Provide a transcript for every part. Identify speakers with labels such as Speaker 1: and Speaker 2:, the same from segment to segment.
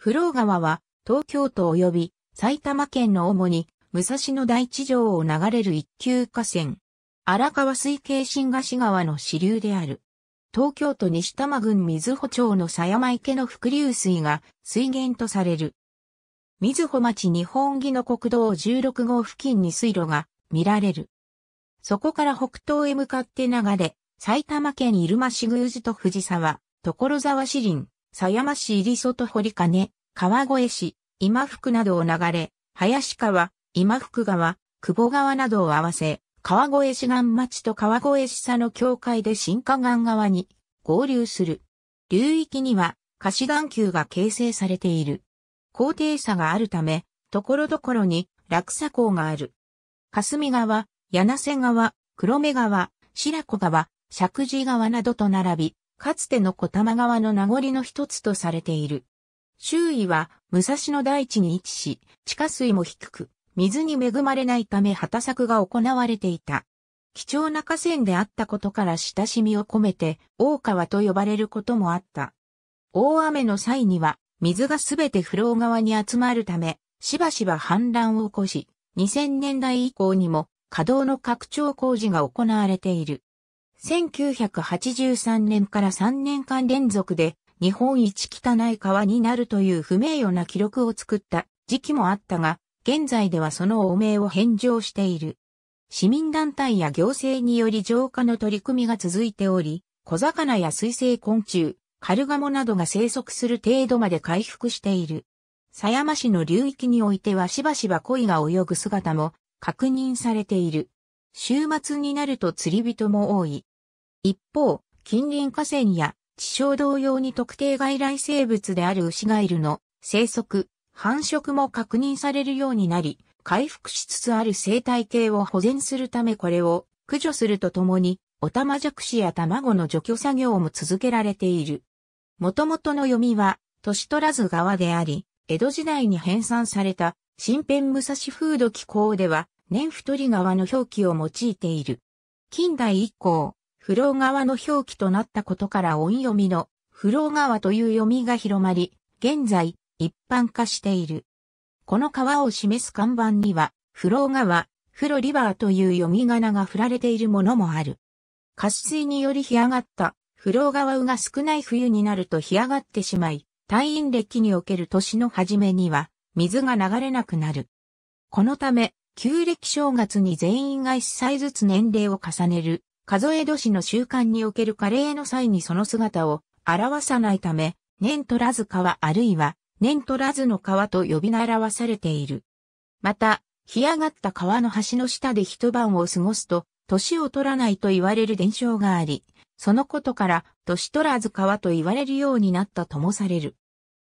Speaker 1: フロー川は東京都及び埼玉県の主に武蔵野大地上を流れる一級河川。荒川水系新河岸川の支流である。東京都西多摩郡水穂町の狭山池の伏流水が水源とされる。水穂町日本木の国道16号付近に水路が見られる。そこから北東へ向かって流れ、埼玉県入間市宮司と藤沢、所沢市林、狭山市入外堀金、川越市、今福などを流れ、林川、今福川、久保川などを合わせ、川越市岸町と川越市佐の境界で新河岸側に合流する。流域には、貸段丘が形成されている。高低差があるため、ところどころに落差港がある。霞川、柳瀬川、黒目川、白子川、石神川などと並び、かつての小玉川の名残の一つとされている。周囲は武蔵野大地に位置し、地下水も低く、水に恵まれないため畑作が行われていた。貴重な河川であったことから親しみを込めて、大川と呼ばれることもあった。大雨の際には、水がすべて不老川側に集まるため、しばしば氾濫を起こし、2000年代以降にも、稼働の拡張工事が行われている。1983年から3年間連続で日本一汚い川になるという不名誉な記録を作った時期もあったが、現在ではその汚名を返上している。市民団体や行政により浄化の取り組みが続いており、小魚や水生昆虫、カルガモなどが生息する程度まで回復している。狭山市の流域においてはしばしば鯉が泳ぐ姿も確認されている。週末になると釣り人も多い。一方、近隣河川や地上同様に特定外来生物である牛ガエルの生息、繁殖も確認されるようになり、回復しつつある生態系を保全するためこれを駆除するとともに、オタマジャクシや卵の除去作業も続けられている。元々の読みは、年取らず側であり、江戸時代に編纂された、新編武蔵風土紀行では、年太り側の表記を用いている。近代以降、不老川の表記となったことから音読みの不老川という読みが広まり、現在一般化している。この川を示す看板には、不老川、フロリバーという読み仮名が振られているものもある。渇水により干上がった不老川が少ない冬になると干上がってしまい、退院歴における年の初めには水が流れなくなる。このため、旧暦正月に全員が一歳ずつ年齢を重ねる数え年の習慣における加齢の際にその姿を表さないため、年取らず川あるいは年取らずの川と呼び習わされている。また、干上がった川の橋の下で一晩を過ごすと、年を取らないと言われる伝承があり、そのことから、年取らず川と言われるようになったともされる。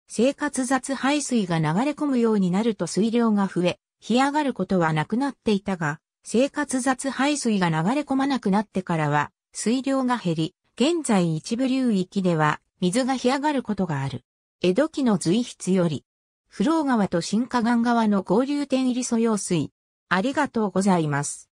Speaker 1: 生活雑排水が流れ込むようになると水量が増え、干上がることはなくなっていたが、生活雑排水が流れ込まなくなってからは、水量が減り、現在一部流域では、水が干上がることがある。江戸期の随筆より、不老川と新河岸川の合流点入り素用水。ありがとうございます。